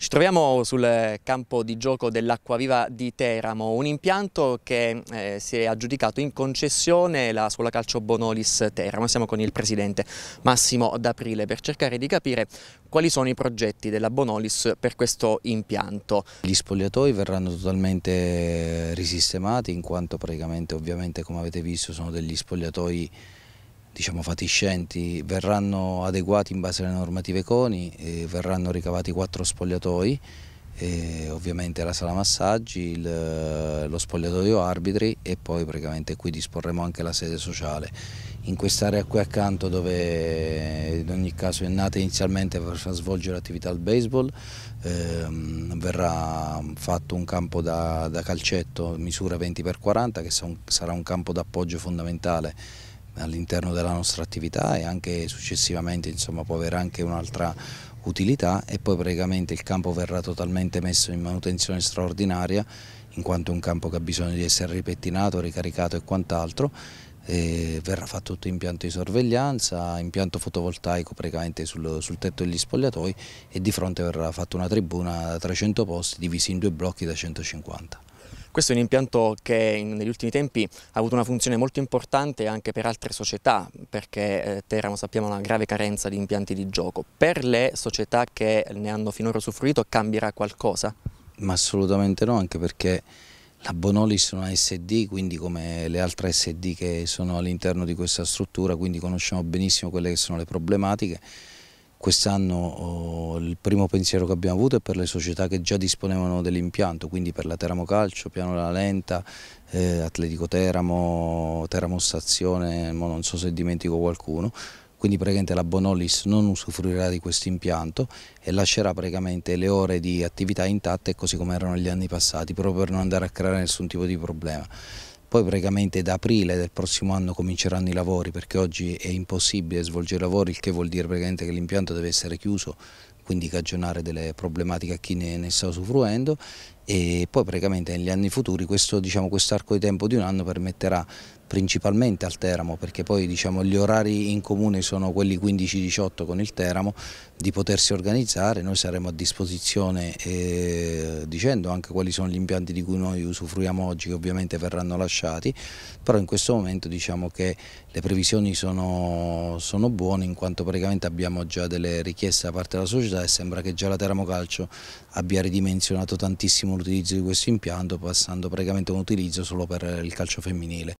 Ci troviamo sul campo di gioco dell'Acquaviva di Teramo, un impianto che eh, si è aggiudicato in concessione la scuola calcio Bonolis Teramo. Siamo con il presidente Massimo D'Aprile per cercare di capire quali sono i progetti della Bonolis per questo impianto. Gli spogliatoi verranno totalmente risistemati in quanto praticamente ovviamente come avete visto sono degli spogliatoi diciamo, fatiscenti verranno adeguati in base alle normative CONI, verranno ricavati quattro spogliatoi, ovviamente la sala massaggi, il, lo spogliatoio arbitri e poi praticamente qui disporremo anche la sede sociale. In quest'area qui accanto dove in ogni caso è nata inizialmente per svolgere attività al baseball, ehm, verrà fatto un campo da, da calcetto misura 20x40 che sarà un campo d'appoggio fondamentale all'interno della nostra attività e anche successivamente insomma, può avere anche un'altra utilità e poi praticamente il campo verrà totalmente messo in manutenzione straordinaria in quanto è un campo che ha bisogno di essere ripettinato, ricaricato e quant'altro verrà fatto tutto impianto di sorveglianza, impianto fotovoltaico praticamente sul, sul, tetto degli spogliatoi e di fronte verrà fatta una tribuna da 300 posti divisi in due blocchi da 150. Questo è un impianto che negli ultimi tempi ha avuto una funzione molto importante anche per altre società, perché eh, Teramo sappiamo ha una grave carenza di impianti di gioco. Per le società che ne hanno finora usufruito cambierà qualcosa? Ma assolutamente no, anche perché la Bonolis è una SD, quindi come le altre SD che sono all'interno di questa struttura, quindi conosciamo benissimo quelle che sono le problematiche Quest'anno oh, il primo pensiero che abbiamo avuto è per le società che già disponevano dell'impianto, quindi per la Teramo Calcio, Piano La Lenta, eh, Atletico Teramo, Teramo Stazione, non so se dimentico qualcuno, quindi praticamente la Bonolis non usufruirà di questo impianto e lascerà praticamente le ore di attività intatte così come erano gli anni passati, proprio per non andare a creare nessun tipo di problema. Poi praticamente da aprile del prossimo anno cominceranno i lavori perché oggi è impossibile svolgere lavori, il che vuol dire praticamente che l'impianto deve essere chiuso, quindi cagionare delle problematiche a chi ne, ne sta usufruendo e poi praticamente negli anni futuri questo diciamo, quest arco di tempo di un anno permetterà principalmente al Teramo perché poi diciamo, gli orari in comune sono quelli 15-18 con il Teramo di potersi organizzare, noi saremo a disposizione eh, dicendo anche quali sono gli impianti di cui noi usufruiamo oggi che ovviamente verranno lasciati, però in questo momento diciamo che le previsioni sono, sono buone in quanto praticamente abbiamo già delle richieste da parte della società e sembra che già la Teramo Calcio abbia ridimensionato tantissimo l'utilizzo di questo impianto passando praticamente a un utilizzo solo per il calcio femminile.